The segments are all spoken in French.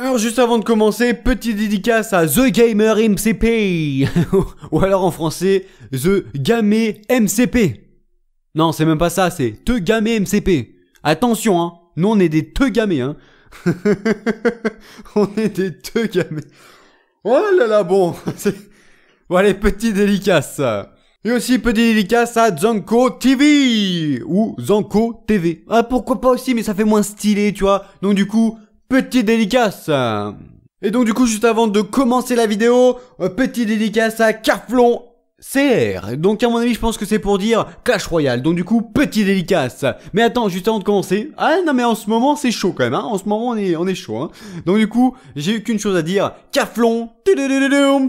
Alors juste avant de commencer, petite dédicace à The Gamer MCP ou alors en français The Gamé MCP. Non, c'est même pas ça, c'est Te Gamé MCP. Attention hein, nous on est des Te Gamé hein. on est des Te Gamé. Oh là là bon, bon allez petite dédicace. Et aussi petit dédicace à Zanko TV ou Zanko TV. Ah pourquoi pas aussi mais ça fait moins stylé tu vois. Donc du coup Petit dédicace Et donc du coup, juste avant de commencer la vidéo, euh, Petit dédicace à Carflon CR. Donc à mon avis, je pense que c'est pour dire Clash Royale. Donc du coup, petit dédicace. Mais attends, juste avant de commencer. Ah non, mais en ce moment, c'est chaud quand même. Hein. en ce moment, on est, on est chaud. Hein. Donc du coup, j'ai eu qu'une chose à dire. Caflon,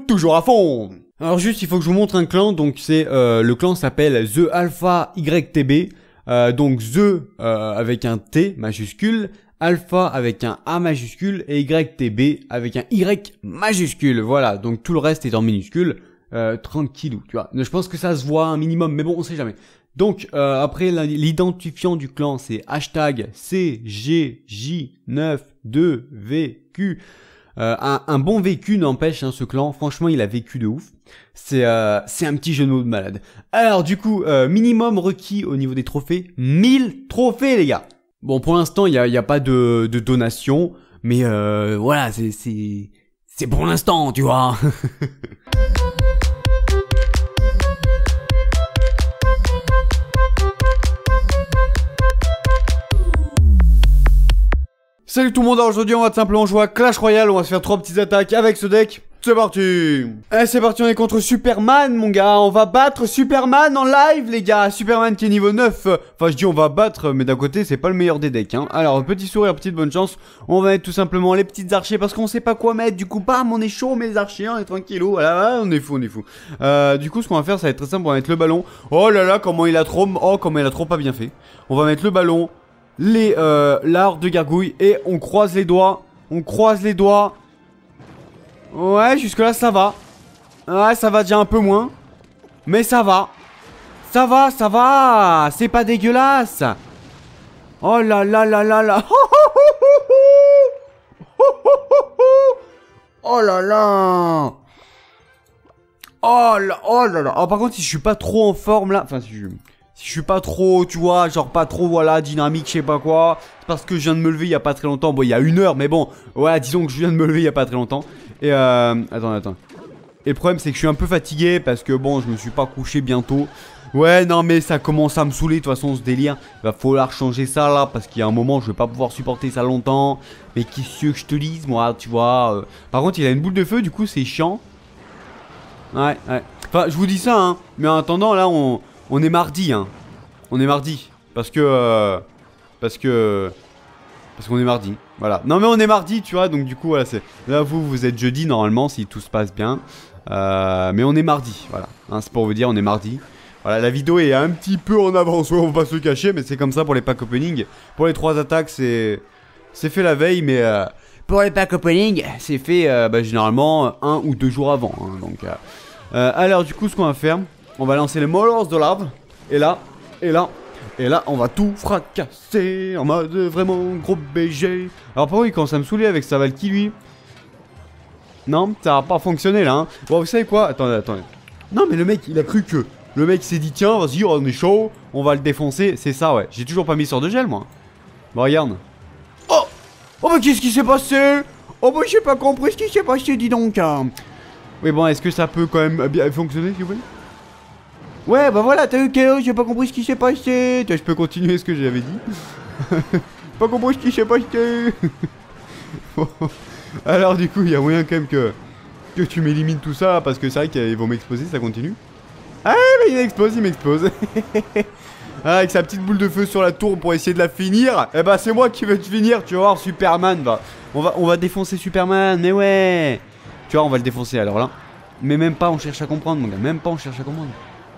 toujours à fond. Alors juste, il faut que je vous montre un clan. Donc c'est euh, le clan s'appelle The Alpha YTB. Euh, donc The euh, avec un T majuscule, alpha avec un A majuscule et YTB avec un Y majuscule. Voilà, donc tout le reste est en minuscule. Euh, ou tu vois. Je pense que ça se voit un minimum, mais bon, on sait jamais. Donc, euh, après, l'identifiant du clan, c'est hashtag CGJ92VQ. Euh, un, bon vécu n'empêche hein, ce clan, franchement il a vécu de ouf. C'est euh, un petit genou de malade. Alors du coup, euh, minimum requis au niveau des trophées, 1000 trophées les gars Bon, pour l'instant, il n'y a, y a, pas de, de donation, mais euh, voilà, c'est, c'est, c'est pour l'instant, tu vois. Salut tout le monde, aujourd'hui on va tout simplement jouer à Clash Royale, on va se faire trois petites attaques avec ce deck. C'est parti Eh c'est parti, on est contre Superman mon gars, on va battre Superman en live les gars Superman qui est niveau 9, enfin je dis on va battre, mais d'un côté c'est pas le meilleur des decks hein. Alors petit sourire, petite bonne chance, on va mettre tout simplement les petites archers parce qu'on sait pas quoi mettre Du coup bam on est chaud, mes archers, on est tranquillou, oh, voilà, on est fou, on est fou euh, Du coup ce qu'on va faire ça va être très simple, on va mettre le ballon Oh là là comment il a trop, oh comment il a trop pas bien fait On va mettre le ballon, les euh, l'art de gargouille et on croise les doigts on croise les doigts Ouais, jusque-là, ça va. Ouais, ça va déjà un peu moins. Mais ça va. Ça va, ça va. C'est pas dégueulasse. Oh là là là là là. Oh là là. Oh là, oh là là. Oh, par contre, si je suis pas trop en forme là. Enfin, si je, suis pas trop, tu vois, genre pas trop, voilà, dynamique, je sais pas quoi. C'est parce que je viens de me lever il y a pas très longtemps. Bon, il y a une heure, mais bon. Ouais, disons que je viens de me lever il y a pas très longtemps. Et euh... Attends, attends. Et le problème, c'est que je suis un peu fatigué parce que bon, je me suis pas couché bientôt. Ouais, non, mais ça commence à me saouler, de toute façon, ce délire. Il va falloir changer ça, là, parce qu'il y a un moment, je vais pas pouvoir supporter ça longtemps. Mais qui ce que je te lise moi, tu vois. Euh. Par contre, il a une boule de feu, du coup, c'est chiant. Ouais, ouais. Enfin, je vous dis ça, hein. Mais en attendant, là, on, on est mardi, hein. On est mardi. Parce que... Euh, parce que... Parce qu'on est mardi, voilà. Non mais on est mardi, tu vois, donc du coup, voilà, c'est... Là, vous, vous êtes jeudi, normalement, si tout se passe bien. Euh, mais on est mardi, voilà. Hein, c'est pour vous dire, on est mardi. Voilà, la vidéo est un petit peu en avance, on va se cacher, mais c'est comme ça pour les pack opening. Pour les trois attaques, c'est... C'est fait la veille, mais... Euh, pour les pack opening, c'est fait, euh, bah, généralement, un ou deux jours avant, hein, donc... alors, du coup, ce qu'on va faire, on va lancer les Molors de l'arbre. Et là, et là, et là, on va tout fracasser en mode vraiment gros BG. Alors, par contre, il commence à me saouler avec sa Valkyrie, lui. Non, ça n'a pas fonctionné, là. Hein. Bon, vous savez quoi Attendez, attendez. Non, mais le mec, il a cru que. Le mec s'est dit, tiens, vas-y, on est chaud, on va le défoncer. C'est ça, ouais. J'ai toujours pas mis sort de gel, moi. Bon, regarde. Oh Oh, mais qu'est-ce qui s'est passé Oh, mais j'ai pas compris ce qui s'est passé, dis donc. Hein. Oui, bon, est-ce que ça peut quand même bien fonctionner, s'il vous plaît Ouais, bah voilà, t'as eu KO j'ai pas compris ce qui s'est passé. je peux continuer ce que j'avais dit. pas compris ce qui s'est passé. Alors, du coup, il y a moyen quand même que, que tu m'élimines tout ça parce que c'est vrai qu'ils vont m'exposer, ça continue. Ah, mais il explose il m'expose. ah, avec sa petite boule de feu sur la tour pour essayer de la finir. Eh bah, c'est moi qui vais te finir, tu vois Superman. Bah, on va, on va défoncer Superman, mais ouais. Tu vois, on va le défoncer alors là. Mais même pas, on cherche à comprendre, mon gars. Même pas, on cherche à comprendre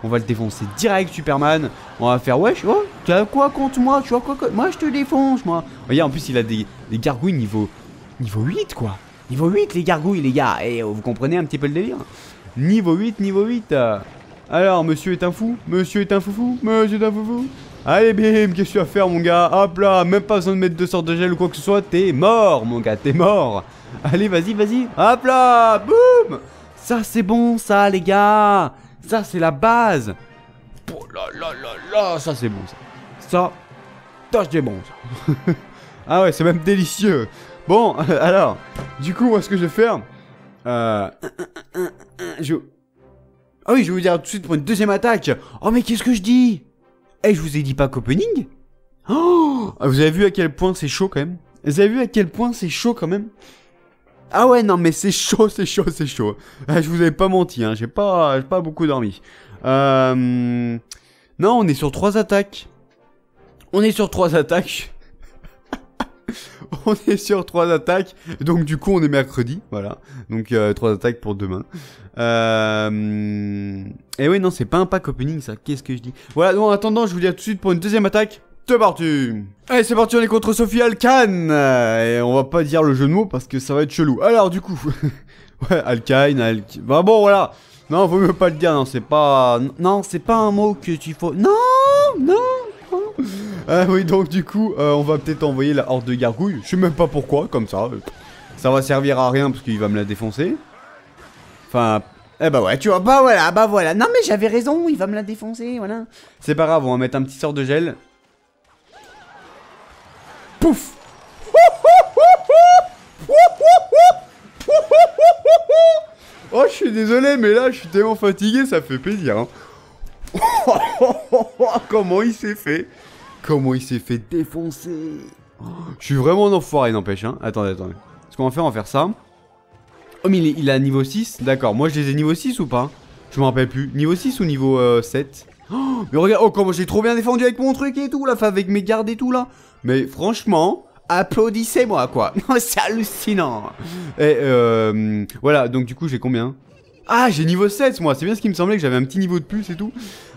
on va le défoncer direct Superman. On va faire wesh, oh, tu as quoi contre moi Tu as quoi, contre... Moi je te défonce moi. Regarde en plus il a des, gargouilles niveau niveau 8 quoi. Niveau 8 les gargouilles les gars. Et vous comprenez un petit peu le délire. Niveau 8, niveau 8. Alors monsieur est un fou, monsieur est un foufou, monsieur est un foufou. Allez bim, qu'est-ce que tu vas faire mon gars Hop là, même pas besoin de mettre deux sortes de gel ou quoi que ce soit, t'es mort mon gars, t'es mort Allez vas-y, vas-y, hop là, boum Ça c'est bon ça les gars ça, c'est la base. Oh là là là là, ça c'est bon ça. Ça, tâche des bon ah ouais, c'est même délicieux. Bon, alors, du coup, moi ce que je vais faire... Euh... Je... Ah oui, je vais vous dire tout de suite pour une deuxième attaque. Oh mais qu'est-ce que je dis Eh, je vous ai dit pas qu'opening Oh ah, Vous avez vu à quel point c'est chaud quand même Vous avez vu à quel point c'est chaud quand même ah ouais, non, mais c'est chaud, c'est chaud, c'est chaud. Ah, je vous avais pas menti, hein, j'ai pas, pas beaucoup dormi. Euh, non, on est sur trois attaques. On est sur trois attaques. on est sur trois attaques. Donc du coup, on est mercredi, voilà. Donc euh, trois attaques pour demain. Euh, et oui, non, c'est pas un pack opening, ça. Qu'est-ce que je dis Voilà, donc en attendant, je vous dis à tout de suite pour une deuxième attaque. C'est parti Allez c'est parti on est contre Sophie Alkan Et on va pas dire le jeu de mots parce que ça va être chelou. Alors du coup... ouais Alkane, Bah bon voilà Non faut mieux pas le dire, non c'est pas... Non c'est pas un mot que tu faut... Non Non Ah oui donc du coup euh, on va peut-être envoyer la horde de gargouilles. Je sais même pas pourquoi comme ça. Ça va servir à rien parce qu'il va me la défoncer. Enfin... Eh bah ouais, tu vois, bah voilà, bah voilà. Non mais j'avais raison, il va me la défoncer, voilà. C'est pas grave, on va mettre un petit sort de gel. Pouf Oh, je suis désolé, mais là, je suis tellement fatigué, ça fait plaisir. Hein. Comment il s'est fait Comment il s'est fait défoncer Je suis vraiment un enfoiré, n'empêche. Hein. Attendez, attendez. Ce qu'on va faire, on va faire ça. Oh, mais il, est, à a niveau 6 D'accord, moi je les ai niveau 6 ou pas Je me rappelle plus. Niveau 6 ou niveau 7 euh, Oh, mais regarde, oh, comment j'ai trop bien défendu avec mon truc et tout, là, avec mes gardes et tout, là. Mais franchement, applaudissez-moi, quoi. Non, c'est hallucinant. Et euh, voilà, donc du coup, j'ai combien ah, j'ai niveau 7 moi, c'est bien ce qui me semblait que j'avais un petit niveau de plus et tout.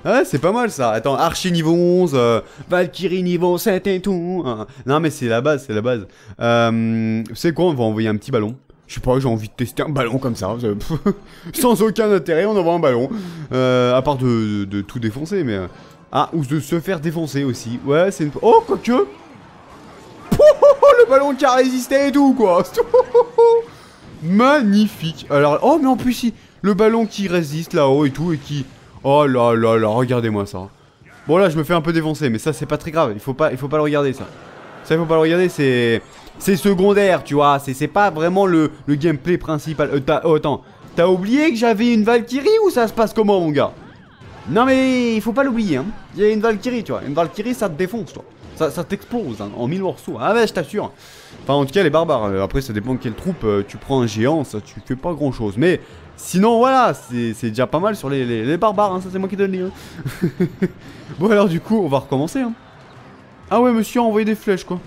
Ah, c'est pas mal ça. Attends, archi niveau 11, euh, Valkyrie niveau 7 et tout. Hein. non mais c'est la base, c'est la base. Euh, c'est quoi, on va envoyer un petit ballon. Je sais pas, j'ai envie de tester un ballon comme ça. Sans aucun intérêt, on envoie un ballon. Euh, à part de, tout défoncer, mais... Euh, ah, ou de se faire défoncer aussi. Ouais, c'est une... Oh, quoique oh, Le ballon qui a résisté et tout, quoi Magnifique Alors, oh, mais en plus, le ballon qui résiste là-haut et tout, et qui... Oh là là là, regardez-moi ça. Bon là, je me fais un peu défoncer, mais ça, c'est pas très grave. Il faut pas, il faut pas le regarder, ça. Ça, il faut pas le regarder, c'est c'est secondaire, tu vois. C'est pas vraiment le, gameplay principal. Euh, oh, attends, t'as oublié que j'avais une Valkyrie ou ça se passe comment, mon gars Non, mais il faut pas l'oublier, hein. Il y a une Valkyrie, tu vois. Une Valkyrie, ça te défonce, toi. Ça, ça t'explose hein, en mille morceaux. Ah ouais, je t'assure. Enfin, en tout cas, les barbares. Euh, après, ça dépend de quelle troupe. Euh, tu prends un géant, ça, tu fais pas grand chose. Mais sinon, voilà, c'est déjà pas mal sur les, barbares. Hein. ça, c'est moi qui donne les. bon, alors, du coup, on va recommencer. Hein. Ah ouais, monsieur a envoyé des flèches, quoi.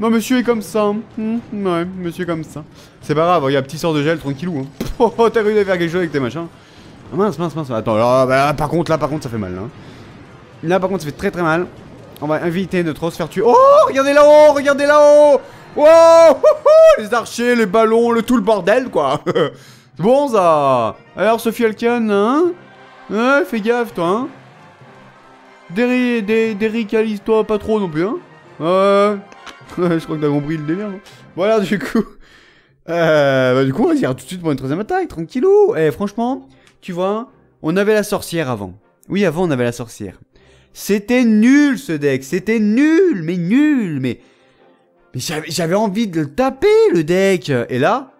Non, monsieur est comme ça. Hein. Hmm, ouais, monsieur est comme ça. C'est pas grave, il y a un petit sort de gel, tranquillou. Hein. Oh, oh, t'as réussi à faire quelque chose avec tes machins. Ah, mince, mince, mince. Attends, bah, là, par contre, là, par contre, ça fait mal. Là. Hein. là, par contre, ça fait très très mal. On va inviter de trop se faire tuer. Oh, regardez là-haut, regardez là-haut. les archers, les ballons, le tout le bordel, quoi. C'est bon, ça. Alors, Sophie Alken, hein Ouais, fais gaffe, toi, hein déricalise-toi pas trop non plus, hein. je crois que t'as compris le délire. Voilà, du coup. Euh, bah, du coup, on va dire tout de suite pour une troisième attaque, tranquillou. Et eh, franchement, tu vois, on avait la sorcière avant. Oui, avant, on avait la sorcière. C'était nul ce deck, c'était nul, mais nul, mais. Mais j'avais envie de le taper le deck. Et là,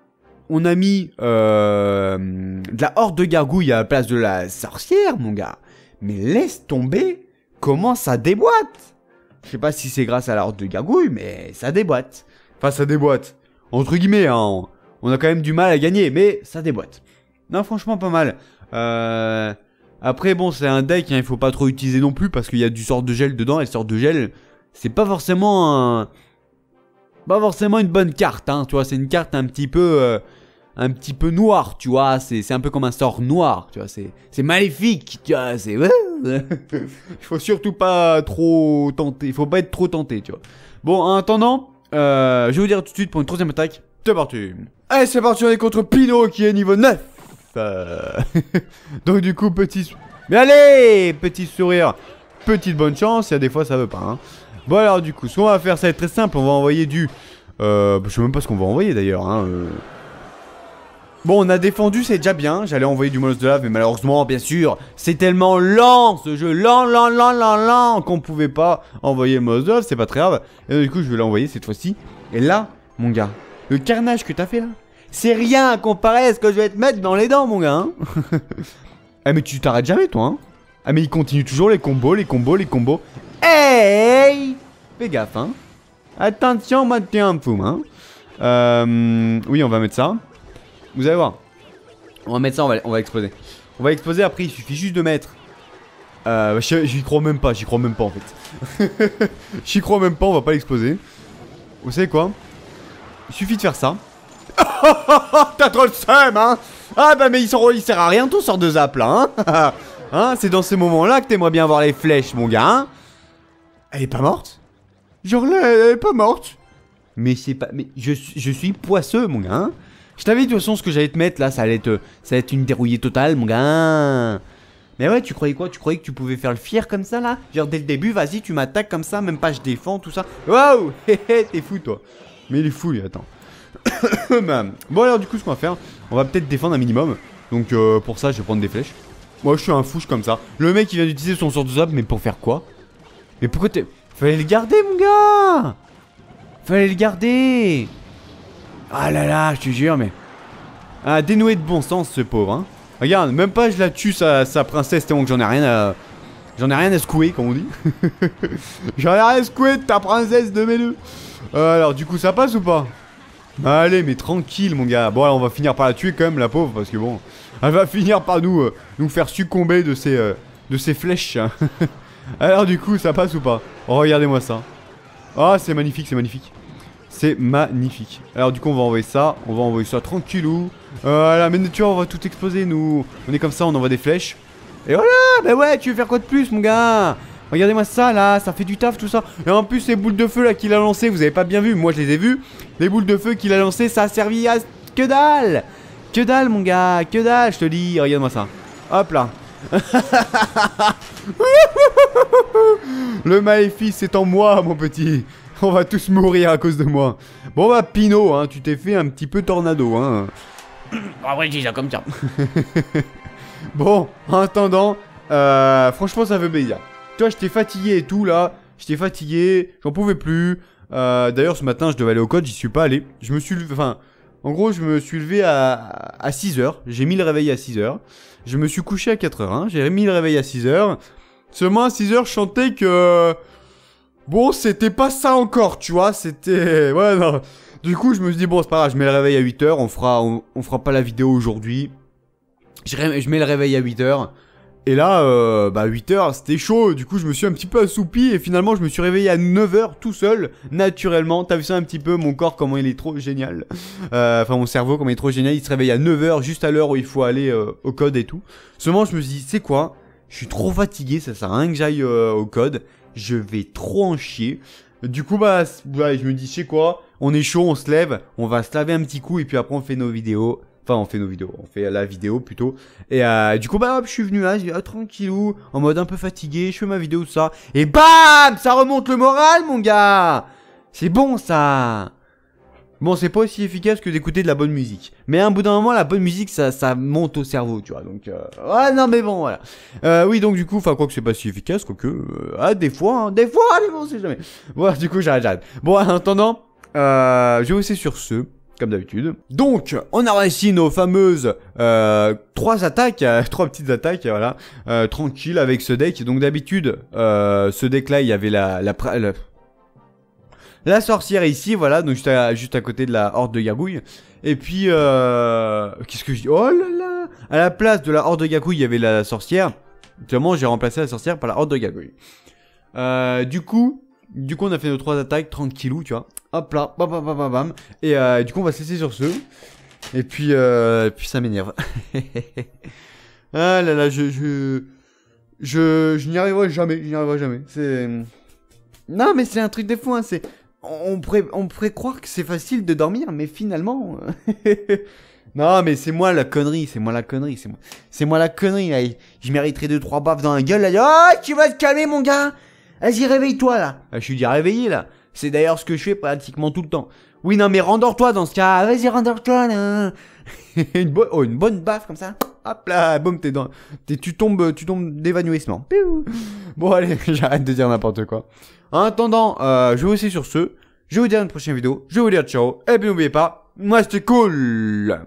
on a mis euh, de la horde de gargouille à la place de la sorcière, mon gars. Mais laisse tomber comment ça déboîte je sais pas si c'est grâce à la horde de gargouille, mais ça déboîte. Enfin, ça déboîte. Entre guillemets, hein, On a quand même du mal à gagner, mais ça déboîte. Non, franchement, pas mal. Euh, après, bon, c'est un deck, hein, il faut pas trop utiliser non plus, parce qu'il y a du sort de gel dedans, et le sort de gel, c'est pas forcément un... Pas forcément une bonne carte, hein, tu vois, c'est une carte un petit peu... Euh, un petit peu noir, tu vois. C'est un peu comme un sort noir, tu vois. C'est maléfique, tu vois. C'est. Il faut surtout pas trop tenter. Il faut pas être trop tenté, tu vois. Bon, en attendant, euh, je vais vous dire tout de suite pour une troisième attaque. C'est parti. Allez, c'est parti, on est contre Pino qui est niveau 9. Euh, donc, du coup, petit. Mais allez, petit sourire. Petite bonne chance, il y a des fois ça veut pas. Hein. Bon alors du coup, ce qu'on va faire, ça va être très simple, on va envoyer du... Euh, je sais même pas ce qu'on va envoyer d'ailleurs. Hein, Bon, on a défendu, c'est déjà bien. J'allais envoyer du molos de lave, mais malheureusement, bien sûr, c'est tellement lent ce jeu, lent, lent, lent, lent, lent, qu'on pouvait pas envoyer le de lave, c'est pas très grave. Et du coup, je vais l'envoyer cette fois-ci. Et là, mon gars, le carnage que t'as fait là, c'est rien comparé à ce que je vais te mettre dans les dents, mon gars. ah, mais tu t'arrêtes jamais, toi. Hein ah, mais il continue toujours les combos, les combos, les combos. Hey Fais gaffe, hein. Attention, moi, t'es un fou, hein. Euh, oui, on va mettre ça. Vous allez voir. On va mettre ça, on va, on va exploser. On va exploser après, il suffit juste de mettre. Euh, j'y crois même pas, j'y crois même pas en fait. j'y crois même pas, on va pas l'exploser. Vous savez quoi Il suffit de faire ça. T'as trop le seum, hein Ah bah mais il, sort, il sert à rien ton sort de zap là, hein. hein, C'est dans ces moments-là que t'aimerais bien avoir les flèches, mon gars, hein Elle est pas morte Genre là, elle est pas morte Mais c'est pas... Mais je, je suis poisseux, mon gars, hein je t'avais dit de toute façon ce que j'allais te mettre là, ça allait, te, ça être une dérouillée totale, mon gars. Mais ouais, tu croyais quoi Tu croyais que tu pouvais faire le fier comme ça là Genre dès le début, vas-y, tu m'attaques comme ça, même pas je défends, tout ça. Waouh T'es fou toi. Mais il est fou lui, attends. bon alors du coup ce qu'on va faire, on va peut-être défendre un minimum. Donc euh, pour ça, je vais prendre des flèches. Moi je suis un fouche comme ça. Le mec il vient d'utiliser son sort de zap, mais pour faire quoi Mais pourquoi t'es... Fallait le garder mon gars Fallait le garder ah là là, je te jure, mais... Ah, dénoué de bon sens, ce pauvre, hein. Regarde, même pas je la tue, sa, sa princesse, tellement que j'en ai rien à... J'en ai rien à secouer, comme on dit. j'en ai rien à secouer de ta princesse de mes deux. alors, du coup, ça passe ou pas bah, Allez, mais tranquille, mon gars. Bon, on va finir par la tuer quand même, la pauvre, parce que bon... Elle va finir par nous, euh, nous faire succomber de ses, euh, de ses flèches. Hein. alors, du coup, ça passe ou pas oh, Regardez-moi ça. Ah, oh, c'est magnifique, c'est magnifique. C'est magnifique. Alors du coup on va envoyer ça, on va envoyer ça tranquillou. Voilà, mais tu vois on va tout exploser nous. On est comme ça, on envoie des flèches. Et voilà, bah ouais, tu veux faire quoi de plus mon gars Regardez-moi ça là, ça fait du taf tout ça. Et en plus ces boules de feu là qu'il a lancées, vous avez pas bien vu, moi je les ai vues. Les boules de feu qu'il a lancées, ça a servi à que dalle Que dalle mon gars, que dalle, je te dis, regarde-moi ça. Hop là. Le maléfice est en moi mon petit. On va tous mourir à cause de moi. Bon bah Pino, hein, tu t'es fait un petit peu tornado, hein. Ah ouais, dis ça comme ça. bon, en attendant, euh, franchement ça veut plaisir. Toi, j'étais fatigué et tout là. J'étais fatigué, j'en pouvais plus. Euh, d'ailleurs, ce matin, je devais aller au code, j'y suis pas allé. Je me suis enfin, en gros, je me suis levé à, à 6h. J'ai mis le réveil à 6h. Je me suis couché à 4h. Hein. J'ai mis le réveil à 6h. Seulement à 6h, je chantais que Bon, c'était pas ça encore, tu vois, c'était... Ouais, Du coup, je me suis dit, bon, c'est pas grave, je mets le réveil à 8h, on fera, on, fera pas la vidéo aujourd'hui. Je, mets le réveil à 8h. Et là, euh, bah 8h, c'était chaud, du coup je me suis un petit peu assoupi et finalement je me suis réveillé à 9h tout seul, naturellement. T'as vu ça un petit peu, mon corps, comment il est trop génial. Euh, enfin mon cerveau, comment il est trop génial, il se réveille à 9h, juste à l'heure où il faut aller euh, au code et tout. Seulement je me suis dit, c'est quoi Je suis trop fatigué, ça sert à rien que j'aille au code je vais trop en chier. Du coup, bah, je me dis, c'est quoi On est chaud, on se lève, on va se laver un petit coup et puis après on fait nos vidéos. Enfin, on fait nos vidéos, on fait la vidéo plutôt. Et euh, du coup, bah, je suis venu là, je ah, tranquillou, en mode un peu fatigué, je fais ma vidéo, tout ça. Et bam Ça remonte le moral, mon gars C'est bon, ça Bon, c'est pas aussi efficace que d'écouter de la bonne musique. Mais à un bout d'un moment, la bonne musique, ça, ça monte au cerveau, tu vois. Donc, euh... ah non, mais bon, voilà. Euh, oui, donc du coup, enfin, quoi que c'est pas si efficace, quoique, que... Euh, ah, des fois, hein, des fois, mais bon, sait jamais. Voilà, du coup, j'arrête, j'arrête. Bon, en attendant, euh, je vais aussi sur ce comme d'habitude. Donc, on a réussi nos fameuses euh, trois attaques, euh, trois petites attaques, voilà, euh, tranquille avec ce deck. Donc d'habitude, euh, ce deck-là, il y avait la, la, la la sorcière ici, voilà, donc juste à, juste à côté de la horde de gargouille. Et puis, euh, qu'est-ce que je dis Oh là là À la place de la horde de gargouille, il y avait la sorcière. Actuellement, j'ai remplacé la sorcière par la horde de gargouille. Euh, du coup, du coup, on a fait nos trois attaques, tranquillou, tu vois. Hop là, bam bam bam bam Et euh, du coup, on va se laisser sur ce. Et puis, euh, et puis ça m'énerve. ah là là, je... Je, je, je n'y arriverai jamais, je n'y arriverai jamais. C'est... Non, mais c'est un truc des fois, hein, c'est on pourrait, on pourrait croire que c'est facile de dormir, mais finalement. Euh, non, mais c'est moi la connerie, c'est moi la connerie, c'est moi, c'est moi la connerie. Là. Je mériterais deux trois baffes dans la gueule. Là, ah, tu vas te calmer, mon gars. Vas-y, réveille-toi là. Ah, je suis dit réveillé là. C'est d'ailleurs ce que je fais pratiquement tout le temps. Oui, non, mais rendors-toi dans ce cas. Ah, vas-y, rendors-toi là. une, oh, une bonne baffe comme ça hop là, boum, t'es dans, es, tu tombes, tu tombes d'évanouissement. Bon allez, j'arrête de dire n'importe quoi. En attendant, euh, je vous laisse sur ce. Je vous dis à une prochaine vidéo. Je vous dis à ciao. Et puis n'oubliez pas, moi c'était cool.